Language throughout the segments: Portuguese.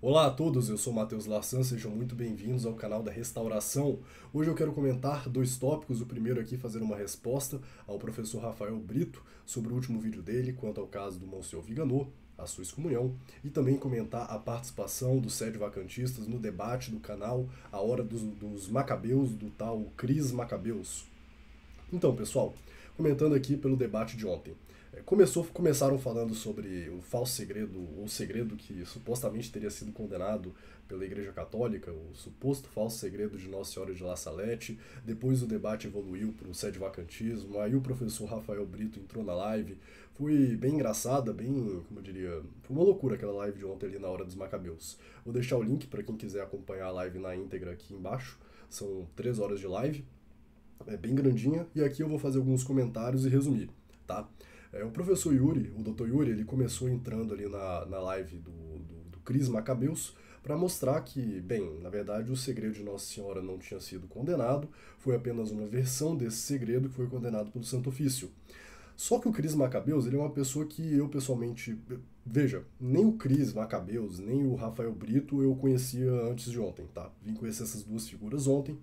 Olá a todos, eu sou Matheus Laçan, sejam muito bem-vindos ao canal da Restauração. Hoje eu quero comentar dois tópicos, o primeiro aqui fazer uma resposta ao professor Rafael Brito sobre o último vídeo dele quanto ao caso do Monsenhor Viganô, a sua excomunhão, e também comentar a participação dos sede vacantistas no debate do canal A Hora dos, dos Macabeus, do tal Cris Macabeus. Então, pessoal, comentando aqui pelo debate de ontem. É, começou, começaram falando sobre o falso segredo, ou segredo que supostamente teria sido condenado pela Igreja Católica, o suposto falso segredo de Nossa Senhora de La Salete. Depois o debate evoluiu para o sede vacantismo, aí o professor Rafael Brito entrou na live. Foi bem engraçada, bem, como eu diria, foi uma loucura aquela live de ontem ali na Hora dos Macabeus. Vou deixar o link para quem quiser acompanhar a live na íntegra aqui embaixo. São três horas de live, é bem grandinha, e aqui eu vou fazer alguns comentários e resumir, tá? É, o professor Yuri, o doutor Yuri, ele começou entrando ali na, na live do, do, do Cris Macabeus para mostrar que, bem, na verdade o segredo de Nossa Senhora não tinha sido condenado, foi apenas uma versão desse segredo que foi condenado pelo Santo Ofício. Só que o Cris Macabeus, ele é uma pessoa que eu pessoalmente. Veja, nem o Cris Macabeus, nem o Rafael Brito eu conhecia antes de ontem, tá? Vim conhecer essas duas figuras ontem,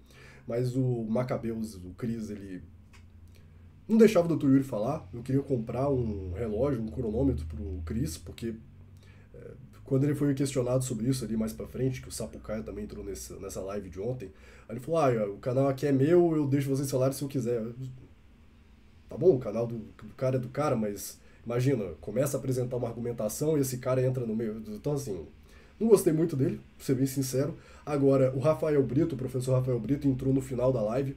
mas o Macabeus, o Cris, ele não deixava o Dr. Yuri falar, eu queria comprar um relógio, um cronômetro pro Chris, porque é, quando ele foi questionado sobre isso ali mais para frente, que o Sapucaia também entrou nessa, nessa live de ontem, aí ele falou: ah, o canal aqui é meu, eu deixo vocês falarem se eu quiser. tá bom, o canal do, do cara é do cara, mas imagina, começa a apresentar uma argumentação e esse cara entra no meio. Então, assim, não gostei muito dele, pra ser bem sincero. Agora, o Rafael Brito, o professor Rafael Brito, entrou no final da live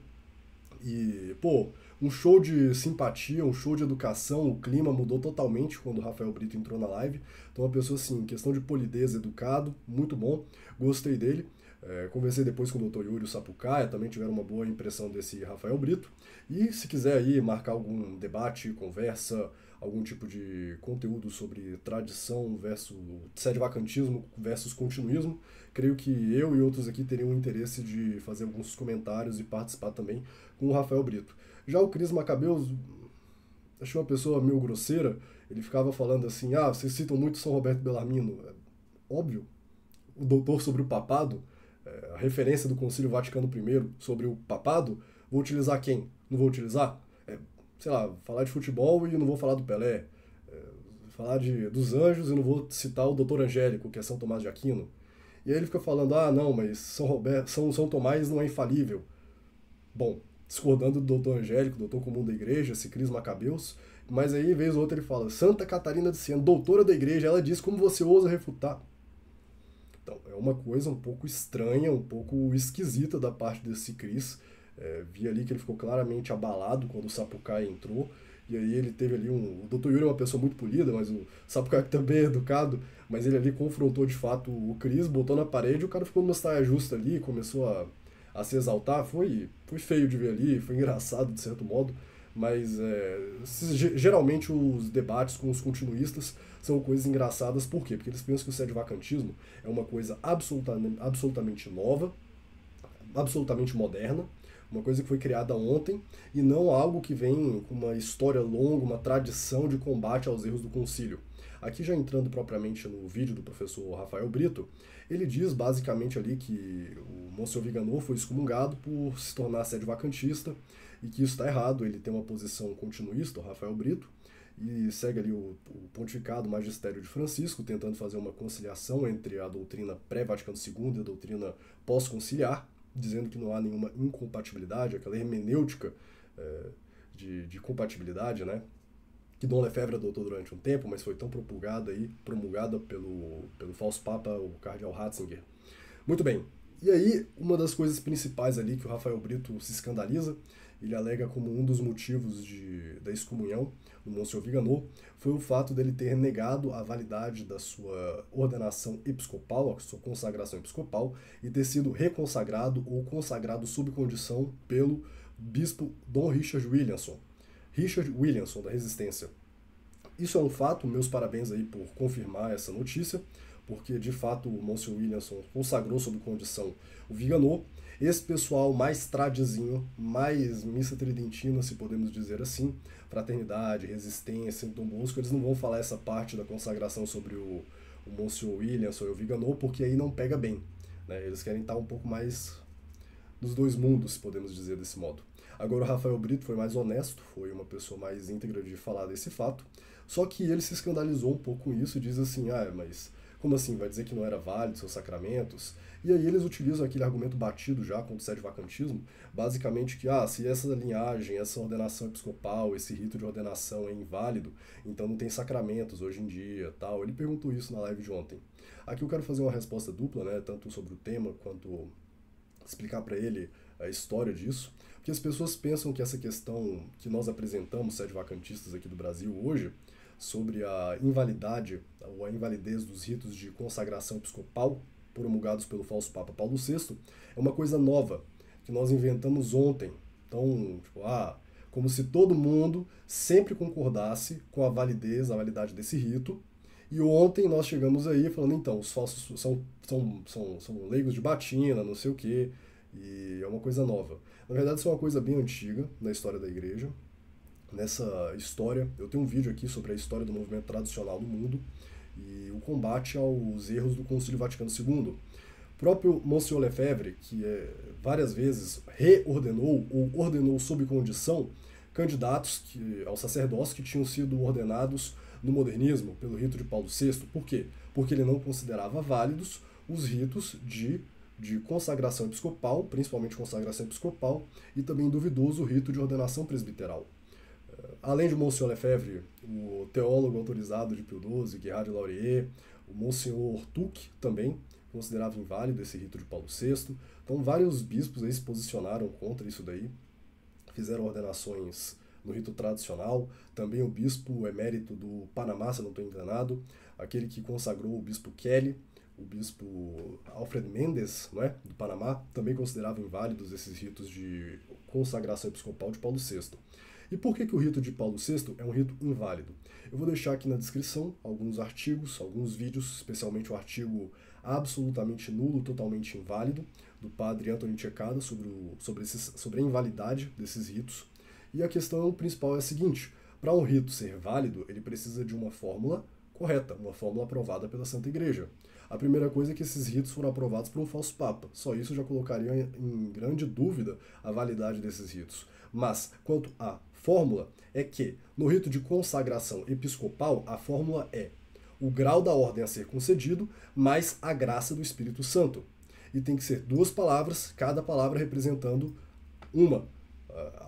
e, pô, um show de simpatia, um show de educação, o clima mudou totalmente quando o Rafael Brito entrou na live. Então, uma pessoa assim, questão de polidez, educado, muito bom, gostei dele. É, conversei depois com o Dr. Yuri Sapucaia, também tiveram uma boa impressão desse Rafael Brito. E se quiser aí marcar algum debate, conversa, algum tipo de conteúdo sobre tradição versus sede é vacantismo versus continuismo, creio que eu e outros aqui teriam interesse de fazer alguns comentários e participar também com o Rafael Brito. Já o Cris Macabeus, achei uma pessoa meio grosseira, ele ficava falando assim, ah, vocês citam muito São Roberto Bellarmino. É, óbvio, o doutor sobre o papado, é, a referência do Concílio Vaticano I sobre o papado, vou utilizar quem? Não vou utilizar? É, sei lá, falar de futebol e não vou falar do Pelé. É, falar de, dos anjos e não vou citar o doutor Angélico, que é São Tomás de Aquino. E aí ele fica falando, ah, não, mas São, Roberto, São, São Tomás não é infalível. Bom, discordando do doutor Angélico, doutor comum da igreja, esse Cris Macabeus, mas aí, vez ou outra, ele fala: Santa Catarina de Siena, doutora da igreja, ela diz como você ousa refutar. Então, é uma coisa um pouco estranha, um pouco esquisita da parte desse Cris. É, vi ali que ele ficou claramente abalado quando o Sapucaia entrou. E aí ele teve ali um. O doutor Yuri é uma pessoa muito polida, mas o Sapucaia também é educado. Mas ele ali confrontou de fato o Cris, botou na parede, o cara ficou numa saia justa ali, começou a a se exaltar, foi, foi feio de ver ali, foi engraçado de certo modo, mas é, geralmente os debates com os continuistas são coisas engraçadas, por quê? Porque eles pensam que o sede vacantismo é uma coisa absolutamente absolutamente nova, absolutamente moderna, uma coisa que foi criada ontem e não algo que vem com uma história longa, uma tradição de combate aos erros do concílio. Aqui já entrando propriamente no vídeo do professor Rafael Brito, ele diz basicamente ali que o Monsenhor Viganor foi excomungado por se tornar sede vacantista e que isso está errado, ele tem uma posição continuista, o Rafael Brito, e segue ali o, o pontificado, magistério de Francisco, tentando fazer uma conciliação entre a doutrina pré-Vaticano II e a doutrina pós-conciliar, dizendo que não há nenhuma incompatibilidade, aquela hermenêutica é, de, de compatibilidade, né? que Dom Lefebvre adotou durante um tempo, mas foi tão propulgada aí, promulgada pelo, pelo falso papa, o cardeal Ratzinger. Muito bem, e aí uma das coisas principais ali que o Rafael Brito se escandaliza, ele alega como um dos motivos de, da excomunhão do Monsenhor Viganô, foi o fato dele ter negado a validade da sua ordenação episcopal, a sua consagração episcopal, e ter sido reconsagrado ou consagrado sob condição pelo bispo Dom Richard Williamson, Richard Williamson, da Resistência. Isso é um fato, meus parabéns aí por confirmar essa notícia, porque de fato o Monsieur Williamson consagrou sob condição o Viganô. Esse pessoal mais tradizinho, mais missa tridentina, se podemos dizer assim, fraternidade, resistência, Dom Bosco, eles não vão falar essa parte da consagração sobre o, o Monsieur Williamson e o Viganô, porque aí não pega bem. Né? Eles querem estar um pouco mais dos dois mundos, se podemos dizer desse modo. Agora, o Rafael Brito foi mais honesto, foi uma pessoa mais íntegra de falar desse fato, só que ele se escandalizou um pouco com isso e diz assim: ah, mas como assim? Vai dizer que não era válido seus sacramentos? E aí eles utilizam aquele argumento batido já contra o sede vacantismo, basicamente que, ah, se essa linhagem, essa ordenação episcopal, esse rito de ordenação é inválido, então não tem sacramentos hoje em dia, tal. Ele perguntou isso na live de ontem. Aqui eu quero fazer uma resposta dupla, né, tanto sobre o tema quanto explicar para ele a história disso, porque as pessoas pensam que essa questão que nós apresentamos, sede vacantistas aqui do Brasil hoje, sobre a invalidade ou a invalidez dos ritos de consagração episcopal promulgados pelo falso Papa Paulo VI, é uma coisa nova que nós inventamos ontem. Então, tipo, ah, como se todo mundo sempre concordasse com a validez, a validade desse rito. E ontem nós chegamos aí falando, então, os falsos são, são, são, são leigos de batina, não sei o quê. E é uma coisa nova. Na verdade, isso é uma coisa bem antiga na história da igreja. Nessa história, eu tenho um vídeo aqui sobre a história do movimento tradicional no mundo e o combate aos erros do Concílio Vaticano II. O próprio Monsieur Lefebvre, que é, várias vezes reordenou ou ordenou sob condição candidatos que, ao sacerdócio que tinham sido ordenados no modernismo pelo rito de Paulo VI. Por quê? Porque ele não considerava válidos os ritos de de consagração episcopal, principalmente consagração episcopal, e também duvidoso rito de ordenação presbiteral. Eh, além de Monsenhor Lefebvre, o teólogo autorizado de Pio XII, Gerard Laurier, o Monsenhor Tuc também considerava inválido esse rito de Paulo VI. Então vários bispos aí se posicionaram contra isso daí, fizeram ordenações no rito tradicional, também o bispo emérito do Panamá, se não estou enganado, aquele que consagrou o bispo Kelly, o bispo Alfred Mendes, é, do Panamá, também considerava inválidos esses ritos de consagração episcopal de Paulo VI. E por que, que o rito de Paulo VI é um rito inválido? Eu vou deixar aqui na descrição alguns artigos, alguns vídeos, especialmente o artigo absolutamente nulo, totalmente inválido, do padre Antônio Tchecada sobre, o, sobre, esses, sobre a invalidade desses ritos. E a questão principal é a seguinte: para um rito ser válido, ele precisa de uma fórmula correta, uma fórmula aprovada pela Santa Igreja. A primeira coisa é que esses ritos foram aprovados por um falso papa. Só isso já colocaria em grande dúvida a validade desses ritos. Mas, quanto à fórmula, é que, no rito de consagração episcopal, a fórmula é o grau da ordem a ser concedido mais a graça do Espírito Santo. E tem que ser duas palavras, cada palavra representando uma,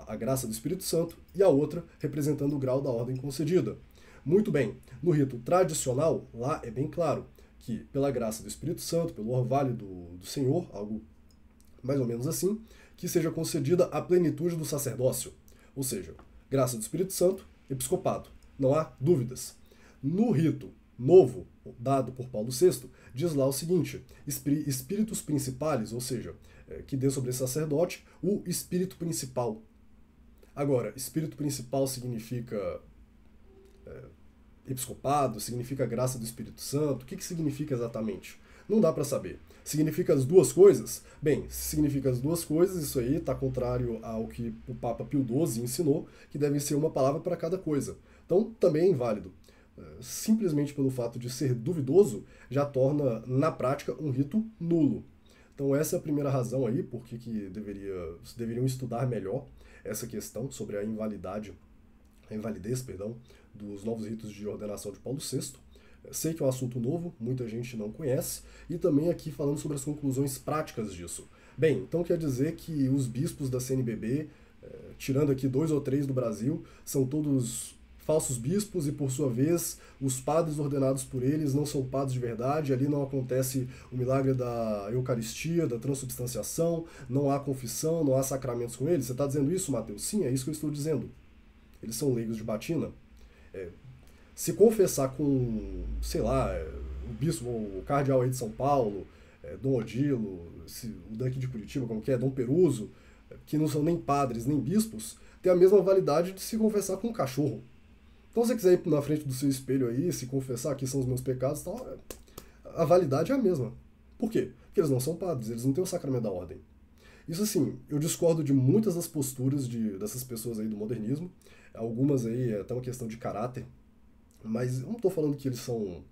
a graça do Espírito Santo, e a outra representando o grau da ordem concedida. Muito bem, no rito tradicional, lá é bem claro que, pela graça do Espírito Santo, pelo orvalho do, do Senhor, algo mais ou menos assim, que seja concedida a plenitude do sacerdócio, ou seja, graça do Espírito Santo, episcopado Não há dúvidas. No rito novo, dado por Paulo VI, diz lá o seguinte: espíritos principais, ou seja, é, que dê sobre esse sacerdote o espírito principal. Agora, espírito principal significa. É, episcopado, significa graça do Espírito Santo? O que, que significa exatamente? Não dá para saber. Significa as duas coisas? Bem, significa as duas coisas, isso aí está contrário ao que o Papa Pio XII ensinou, que deve ser uma palavra para cada coisa. Então, também é inválido. É, simplesmente pelo fato de ser duvidoso, já torna, na prática, um rito nulo. Então, essa é a primeira razão aí por que, que deveria, deveriam estudar melhor essa questão sobre a invalidade a invalidez, perdão, dos novos ritos de ordenação de Paulo VI. Sei que é um assunto novo, muita gente não conhece, e também aqui falando sobre as conclusões práticas disso. Bem, então quer dizer que os bispos da CNBB, é, tirando aqui dois ou três do Brasil, são todos falsos bispos e, por sua vez, os padres ordenados por eles não são padres de verdade, ali não acontece o milagre da Eucaristia, da transubstanciação, não há confissão, não há sacramentos com eles. Você está dizendo isso, Mateus? Sim, é isso que eu estou dizendo eles são leigos de batina. É, se confessar com, sei lá, o bispo, o cardeal aí de São Paulo, é, Dom Odilo, esse, o daqui de Curitiba, como que é, Dom Peruso, é, que não são nem padres nem bispos, tem a mesma validade de se confessar com um cachorro. Então, se você quiser ir na frente do seu espelho aí, se confessar que são os meus pecados, tal, é, a validade é a mesma. Por quê? Porque eles não são padres, eles não têm o sacramento da ordem. Isso assim, eu discordo de muitas das posturas de, dessas pessoas aí do modernismo. Algumas aí é até uma questão de caráter, mas eu não estou falando que eles são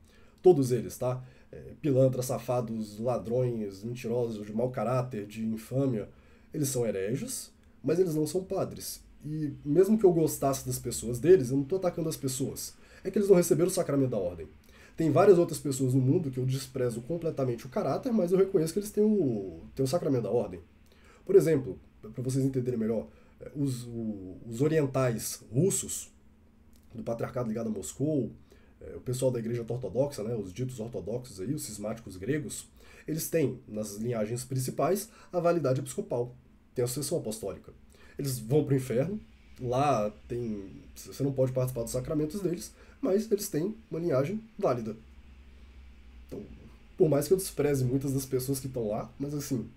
todos eles, tá? É, pilantras, safados, ladrões, mentirosos, de mau caráter, de infâmia. Eles são hereges, mas eles não são padres. E mesmo que eu gostasse das pessoas deles, eu não estou atacando as pessoas. É que eles não receberam o sacramento da ordem. Tem várias outras pessoas no mundo que eu desprezo completamente o caráter, mas eu reconheço que eles têm o, têm o sacramento da ordem. Por exemplo, para vocês entenderem melhor, os, os orientais russos, do patriarcado ligado a Moscou, é, o pessoal da igreja ortodoxa, né, os ditos ortodoxos aí, os cismáticos gregos, eles têm nas linhagens principais a validade episcopal, tem a sucessão apostólica. Eles vão para o inferno, lá tem você não pode participar dos sacramentos deles, mas eles têm uma linhagem válida. Então, por mais que eu despreze muitas das pessoas que estão lá, mas assim,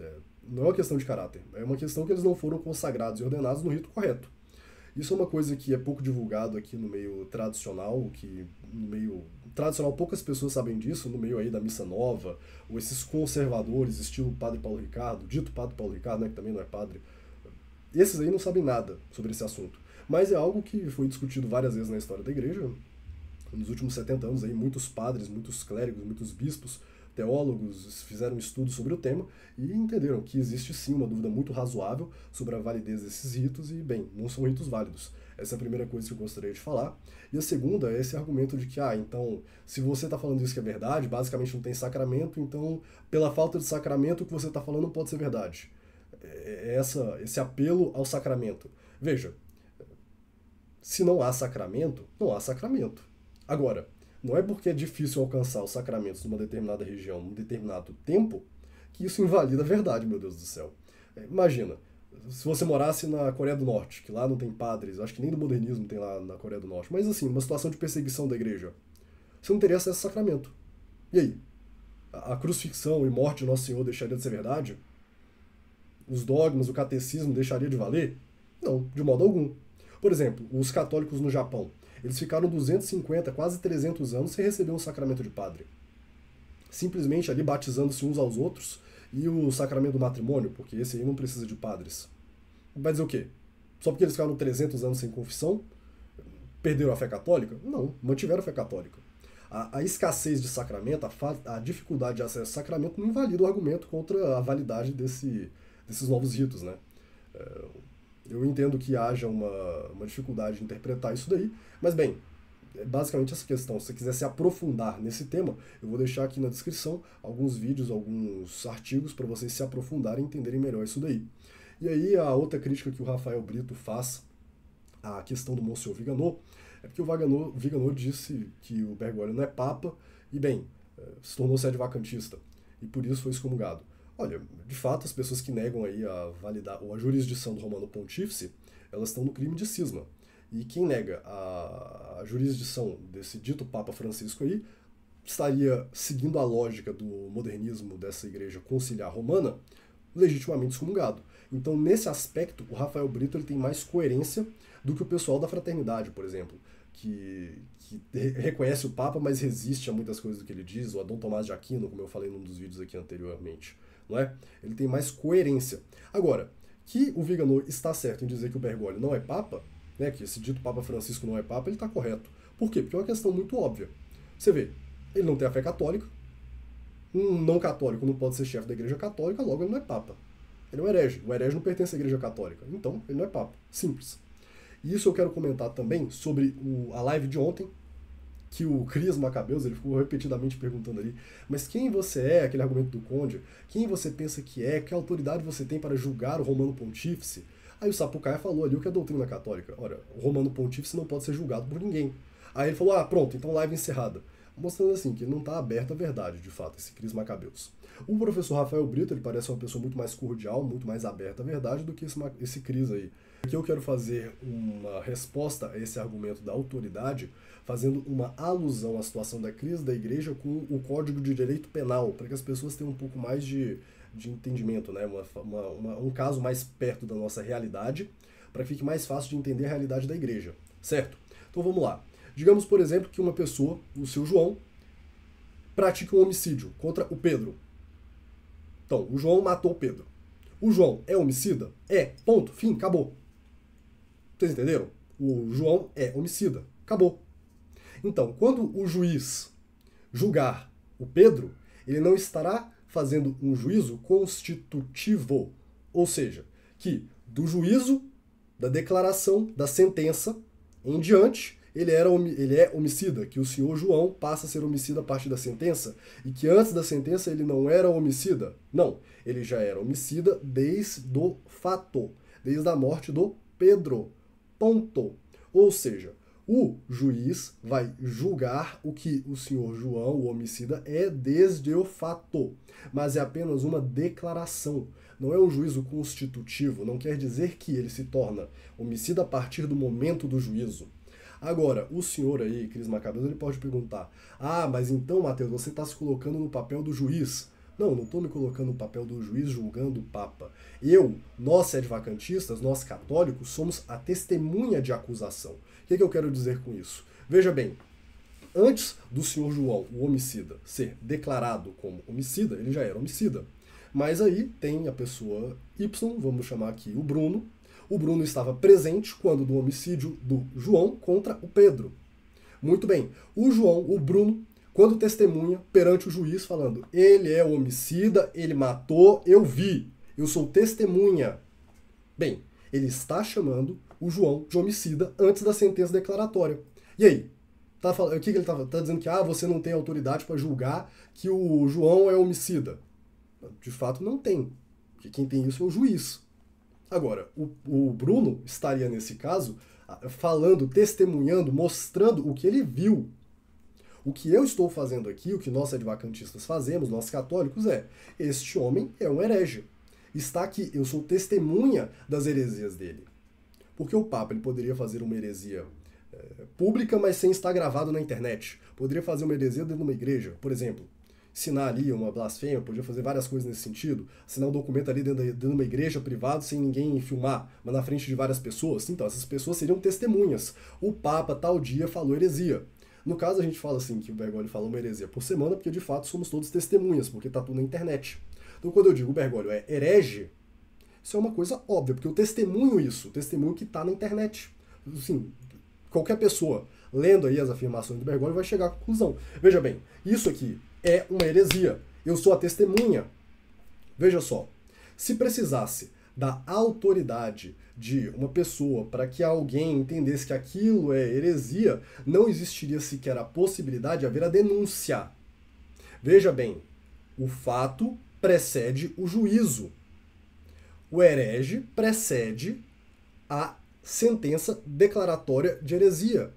é, não é uma questão de caráter. É uma questão que eles não foram consagrados e ordenados no rito correto. Isso é uma coisa que é pouco divulgado aqui no meio tradicional, que no meio tradicional poucas pessoas sabem disso, no meio aí da missa nova, ou esses conservadores, estilo Padre Paulo Ricardo, dito Padre Paulo Ricardo, né, que também não é padre. Esses aí não sabem nada sobre esse assunto. Mas é algo que foi discutido várias vezes na história da igreja. Nos últimos 70 anos aí, muitos padres, muitos clérigos, muitos bispos Teólogos fizeram um estudo sobre o tema e entenderam que existe sim uma dúvida muito razoável sobre a validez desses ritos, e, bem, não são ritos válidos. Essa é a primeira coisa que eu gostaria de falar. E a segunda é esse argumento de que, ah, então, se você está falando isso que é verdade, basicamente não tem sacramento, então, pela falta de sacramento, o que você está falando não pode ser verdade. É, é, é essa, esse apelo ao sacramento. Veja, se não há sacramento, não há sacramento. Agora, não é porque é difícil alcançar os sacramentos numa determinada região, num determinado tempo, que isso invalida a verdade, meu Deus do céu. É, imagina, se você morasse na Coreia do Norte, que lá não tem padres, acho que nem do modernismo tem lá na Coreia do Norte, mas assim, uma situação de perseguição da igreja, você não teria acesso ao sacramento. E aí? A crucifixão e morte de Nosso Senhor deixaria de ser verdade? Os dogmas, o catecismo deixaria de valer? Não, de modo algum. Por exemplo, os católicos no Japão. Eles ficaram 250, quase 300 anos sem receber um sacramento de padre. Simplesmente ali batizando-se uns aos outros e o sacramento do matrimônio, porque esse aí não precisa de padres. Vai dizer o quê? Só porque eles ficaram 300 anos sem confissão? Perderam a fé católica? Não, mantiveram a fé católica. A, a escassez de sacramento, a, a, dificuldade de acesso ao sacramento não invalida o argumento contra a validade desse, desses novos ritos, né? É, eu entendo que haja uma, uma dificuldade de interpretar isso daí, mas bem, é basicamente essa questão. Se você quiser se aprofundar nesse tema, eu vou deixar aqui na descrição alguns vídeos, alguns artigos para vocês se aprofundarem e entenderem melhor isso daí. E aí a outra crítica que o Rafael Brito faz à questão do Monsenhor Viganot é porque o Viganô, Viganô disse que o Bergoglio não é papa e, bem, eh, se tornou sede vacantista e por isso foi excomungado. Olha, de fato, as pessoas que negam aí a validar ou a jurisdição do Romano Pontífice, elas estão no crime de cisma. E quem nega a, a jurisdição desse dito Papa Francisco aí estaria seguindo a lógica do modernismo dessa igreja conciliar romana, legitimamente excomungado. Então, nesse aspecto, o Rafael Brito ele tem mais coerência do que o pessoal da fraternidade, por exemplo, que, que reconhece o Papa, mas resiste a muitas coisas do que ele diz, ou a Dom Tomás de Aquino, como eu falei num dos vídeos aqui anteriormente não é? Ele tem mais coerência. Agora, que o Viganor está certo em dizer que o Bergoglio não é papa, né, que esse dito Papa Francisco não é papa, ele está correto. Por quê? Porque é uma questão muito óbvia. Você vê, ele não tem a fé católica, um não católico não pode ser chefe da igreja católica, logo ele não é papa. Ele é um herege. O herege não pertence à igreja católica. Então, ele não é papa. Simples. E isso eu quero comentar também sobre o, a live de ontem, que o Cris Macabeus, ele ficou repetidamente perguntando ali, mas quem você é, aquele argumento do Conde, quem você pensa que é, que autoridade você tem para julgar o Romano Pontífice? Aí o Sapucaia falou ali o que é a doutrina católica. Olha, o Romano Pontífice não pode ser julgado por ninguém. Aí ele falou, ah, pronto, então live encerrada. Mostrando assim que não está aberta a verdade, de fato, esse Cris Macabeus. O professor Rafael Brito, ele parece uma pessoa muito mais cordial, muito mais aberta à verdade do que esse, esse Cris aí. Aqui eu quero fazer uma resposta a esse argumento da autoridade, fazendo uma alusão à situação da crise da igreja com o Código de Direito Penal, para que as pessoas tenham um pouco mais de, de entendimento, né? Uma, uma, uma, um caso mais perto da nossa realidade, para que fique mais fácil de entender a realidade da igreja, certo? Então vamos lá. Digamos, por exemplo, que uma pessoa, o seu João, pratica um homicídio contra o Pedro. Então, o João matou o Pedro. O João é homicida? É. Ponto. Fim. Acabou. Vocês entenderam? O João é homicida. Acabou. Então, quando o juiz julgar o Pedro, ele não estará fazendo um juízo constitutivo. Ou seja, que do juízo, da declaração, da sentença em diante, ele, era, ele é homicida, que o senhor João passa a ser homicida a partir da sentença, e que antes da sentença ele não era homicida. Não, ele já era homicida desde o fato, desde a morte do Pedro. Ponto. Ou seja, o juiz vai julgar o que o senhor João, o homicida, é desde o fato, mas é apenas uma declaração. Não é um juízo constitutivo, não quer dizer que ele se torna homicida a partir do momento do juízo. Agora, o senhor aí, Cris Macabeus, ele pode perguntar: Ah, mas então, Matheus, você está se colocando no papel do juiz. Não, não estou me colocando no papel do juiz julgando o Papa. Eu, nós vacantistas, nós católicos, somos a testemunha de acusação. O que, é que eu quero dizer com isso? Veja bem, antes do senhor João, o homicida, ser declarado como homicida, ele já era homicida. Mas aí tem a pessoa Y, vamos chamar aqui o Bruno. O Bruno estava presente quando do homicídio do João contra o Pedro. Muito bem, o João, o Bruno, quando testemunha perante o juiz falando: ele é homicida, ele matou, eu vi, eu sou testemunha. Bem, ele está chamando o João de homicida antes da sentença declaratória. E aí? Tá falando, o que, que ele está tá dizendo que ah, você não tem autoridade para julgar que o João é homicida. De fato, não tem. Porque quem tem isso é o juiz. Agora, o, o Bruno estaria nesse caso falando, testemunhando, mostrando o que ele viu o que eu estou fazendo aqui, o que nós advacantistas fazemos, nós católicos, é: este homem é um herege. Está aqui, eu sou testemunha das heresias dele. Porque o Papa ele poderia fazer uma heresia é, pública, mas sem estar gravado na internet. Poderia fazer uma heresia dentro de uma igreja, por exemplo. Assinar ali uma blasfêmia, podia fazer várias coisas nesse sentido. Assinar um documento ali dentro, dentro de uma igreja privada sem ninguém filmar, mas na frente de várias pessoas. Então, essas pessoas seriam testemunhas. O Papa, tal dia, falou heresia. No caso, a gente fala assim que o Bergoglio fala uma heresia por semana, porque de fato somos todos testemunhas, porque está tudo na internet. Então, quando eu digo o Bergoglio é herege, isso é uma coisa óbvia, porque eu testemunho isso, testemunho que está na internet. Assim, qualquer pessoa lendo aí as afirmações do Bergoglio vai chegar à conclusão. Veja bem, isso aqui é uma heresia. Eu sou a testemunha. Veja só, se precisasse da autoridade de uma pessoa para que alguém entendesse que aquilo é heresia, não existiria sequer a possibilidade de haver a denúncia. Veja bem, o fato precede o juízo. O herege precede a sentença declaratória de heresia.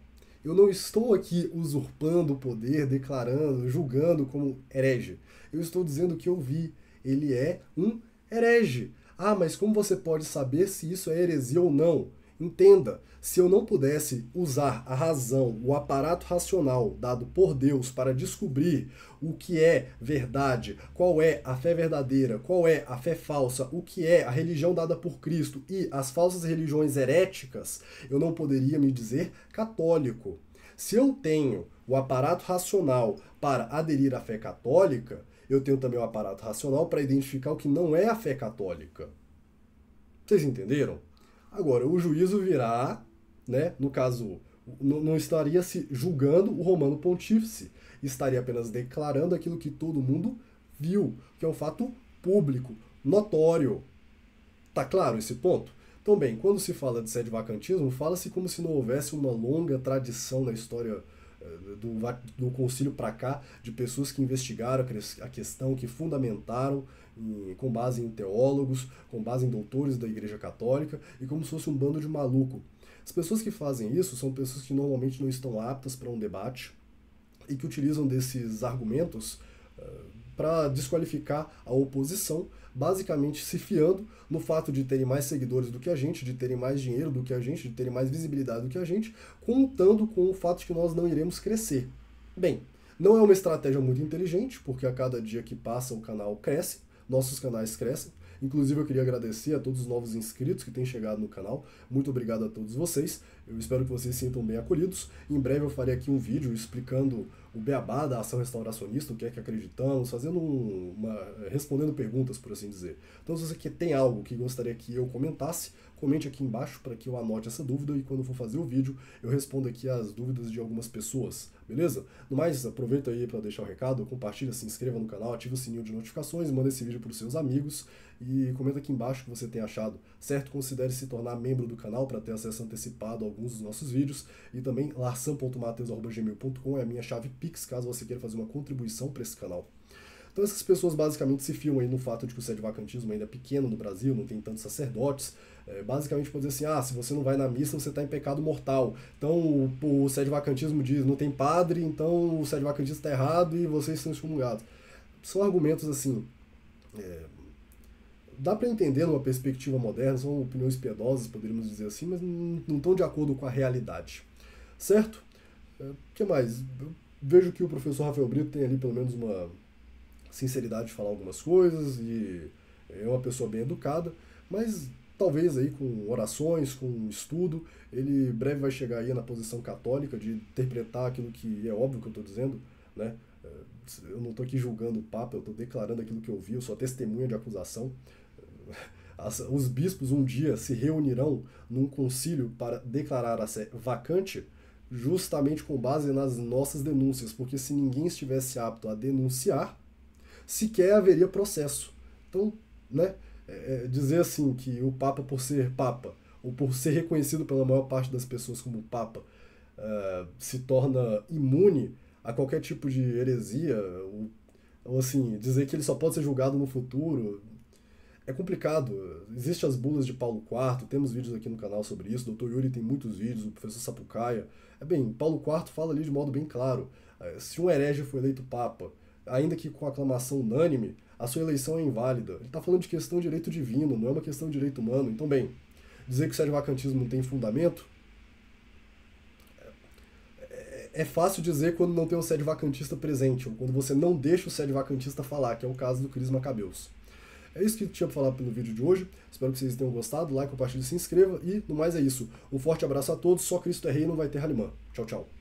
Eu não estou aqui usurpando o poder, declarando, julgando como herege. Eu estou dizendo que eu vi. Ele é um herege. Ah, mas como você pode saber se isso é heresia ou não? Entenda, se eu não pudesse usar a razão, o aparato racional dado por Deus para descobrir o que é verdade, qual é a fé verdadeira, qual é a fé falsa, o que é a religião dada por Cristo e as falsas religiões heréticas, eu não poderia me dizer católico. Se eu tenho o aparato racional para aderir à fé católica, eu tenho também um aparato racional para identificar o que não é a fé católica. Vocês entenderam? Agora, o juízo virá, né, no caso, não estaria se julgando o romano pontífice, estaria apenas declarando aquilo que todo mundo viu, que é um fato público, notório. Tá claro esse ponto? Então, bem, quando se fala de sede vacantismo, fala-se como se não houvesse uma longa tradição na história do, do concílio para cá, de pessoas que investigaram a questão, que fundamentaram em, com base em teólogos, com base em doutores da Igreja Católica, e como se fosse um bando de maluco. As pessoas que fazem isso são pessoas que normalmente não estão aptas para um debate e que utilizam desses argumentos uh, para desqualificar a oposição, basicamente se fiando no fato de terem mais seguidores do que a gente, de terem mais dinheiro do que a gente, de terem mais visibilidade do que a gente, contando com o fato de que nós não iremos crescer. Bem, não é uma estratégia muito inteligente, porque a cada dia que passa o canal cresce, nossos canais crescem. Inclusive, eu queria agradecer a todos os novos inscritos que têm chegado no canal. Muito obrigado a todos vocês. Eu espero que vocês se sintam bem acolhidos. Em breve eu farei aqui um vídeo explicando o beabá da ação restauracionista, o que é que acreditamos, fazendo uma, eh, respondendo perguntas, por assim dizer. Então, se você tem algo que gostaria que eu comentasse, comente aqui embaixo para que eu anote essa dúvida e quando for fazer o vídeo, eu respondo aqui as dúvidas de algumas pessoas, beleza? No mais, aproveita aí para deixar o recado, compartilha, se inscreva no canal, ativa o sininho de notificações, manda esse vídeo para os seus amigos e comenta aqui embaixo o que você tem achado, certo? Considere se tornar membro do canal para ter acesso antecipado a alguns dos nossos vídeos e também larsan.mateus.gmail.com é a minha chave Pix, caso você queira fazer uma contribuição para esse canal. Então essas pessoas basicamente se filmam aí no fato de que o sede-vacantismo ainda é pequeno no Brasil, não tem tantos sacerdotes. É, basicamente pode dizer assim, ah, se você não vai na missa, você está em pecado mortal. Então o, o sede-vacantismo diz, não tem padre, então o sede-vacantismo está errado e vocês são excomungados. São argumentos assim... É, dá para entender numa perspectiva moderna, são opiniões piedosas, poderíamos dizer assim, mas não estão de acordo com a realidade. Certo? O é, que mais? vejo que o professor Rafael Brito tem ali pelo menos uma sinceridade de falar algumas coisas e é uma pessoa bem educada, mas talvez aí com orações, com estudo, ele breve vai chegar aí na posição católica de interpretar aquilo que é óbvio que eu estou dizendo, né? Eu não estou aqui julgando o Papa, eu estou declarando aquilo que eu vi, eu sou testemunha de acusação. As, os bispos um dia se reunirão num concílio para declarar a sé vacante justamente com base nas nossas denúncias, porque se ninguém estivesse apto a denunciar, sequer haveria processo. Então, né, é, é dizer assim que o Papa, por ser Papa, ou por ser reconhecido pela maior parte das pessoas como Papa, é, se torna imune a qualquer tipo de heresia, ou, ou assim, dizer que ele só pode ser julgado no futuro, é complicado. Existem as bulas de Paulo IV, temos vídeos aqui no canal sobre isso. O Dr. Yuri tem muitos vídeos, o professor Sapucaia. É bem, Paulo IV fala ali de modo bem claro. É, se um herege foi eleito papa, ainda que com aclamação unânime, a sua eleição é inválida. Ele está falando de questão de direito divino, não é uma questão de direito humano. Então, bem, dizer que o sede vacantismo não tem fundamento. É, é fácil dizer quando não tem o sede vacantista presente, ou quando você não deixa o sede vacantista falar, que é o caso do Cris Macabeus. É isso que tinha para falar pelo vídeo de hoje. Espero que vocês tenham gostado. Like, compartilhe, se inscreva. E no mais é isso. Um forte abraço a todos. Só Cristo é Rei e não vai ter Halimã. Tchau, tchau.